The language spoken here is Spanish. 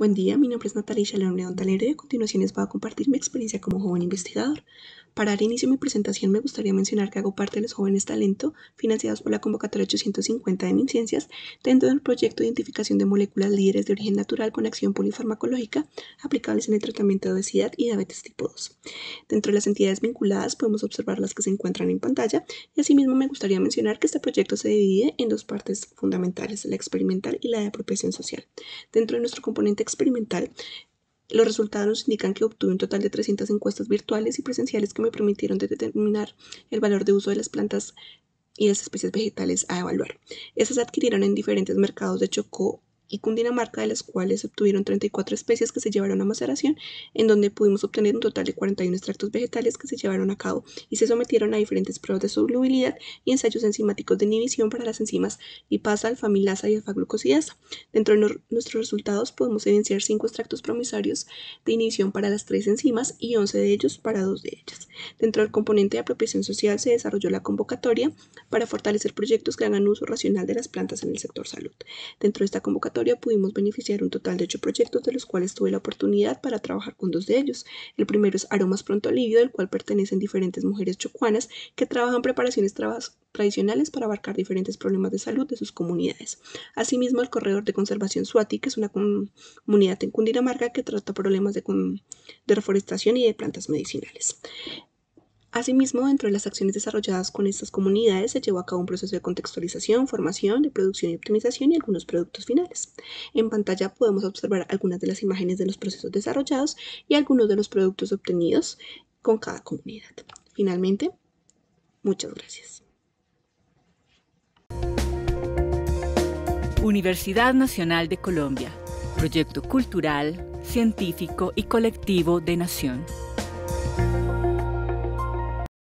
Buen día, mi nombre es Natalia León León Talero y a continuación les voy a compartir mi experiencia como joven investigador. Para dar inicio a mi presentación me gustaría mencionar que hago parte de los jóvenes talento financiados por la convocatoria 850 de MinCiencias dentro del proyecto de identificación de moléculas líderes de origen natural con acción polifarmacológica aplicables en el tratamiento de obesidad y diabetes tipo 2. Dentro de las entidades vinculadas podemos observar las que se encuentran en pantalla y asimismo me gustaría mencionar que este proyecto se divide en dos partes fundamentales, la experimental y la de apropiación social. Dentro de nuestro componente experimental, los resultados nos indican que obtuve un total de 300 encuestas virtuales y presenciales que me permitieron determinar el valor de uso de las plantas y las especies vegetales a evaluar. Estas adquirieron en diferentes mercados de Chocó y Cundinamarca, de las cuales se obtuvieron 34 especies que se llevaron a maceración, en donde pudimos obtener un total de 41 extractos vegetales que se llevaron a cabo y se sometieron a diferentes pruebas de solubilidad y ensayos enzimáticos de inhibición para las enzimas lipasa, alfamilasa y alfaglucosidasa. Dentro de nuestros resultados podemos evidenciar 5 extractos promisarios de inhibición para las 3 enzimas y 11 de ellos para 2 de ellas. Dentro del componente de apropiación social se desarrolló la convocatoria para fortalecer proyectos que hagan uso racional de las plantas en el sector salud. Dentro de esta convocatoria pudimos beneficiar un total de ocho proyectos, de los cuales tuve la oportunidad para trabajar con dos de ellos. El primero es Aromas Pronto Alivio, del cual pertenecen diferentes mujeres chocuanas que trabajan preparaciones tradicionales para abarcar diferentes problemas de salud de sus comunidades. Asimismo, el Corredor de Conservación Suati, que es una comunidad en Cundinamarca que trata problemas de, de reforestación y de plantas medicinales. Asimismo, dentro de las acciones desarrolladas con estas comunidades se llevó a cabo un proceso de contextualización, formación, de producción y optimización y algunos productos finales. En pantalla podemos observar algunas de las imágenes de los procesos desarrollados y algunos de los productos obtenidos con cada comunidad. Finalmente, muchas gracias. Universidad Nacional de Colombia, proyecto cultural, científico y colectivo de Nación.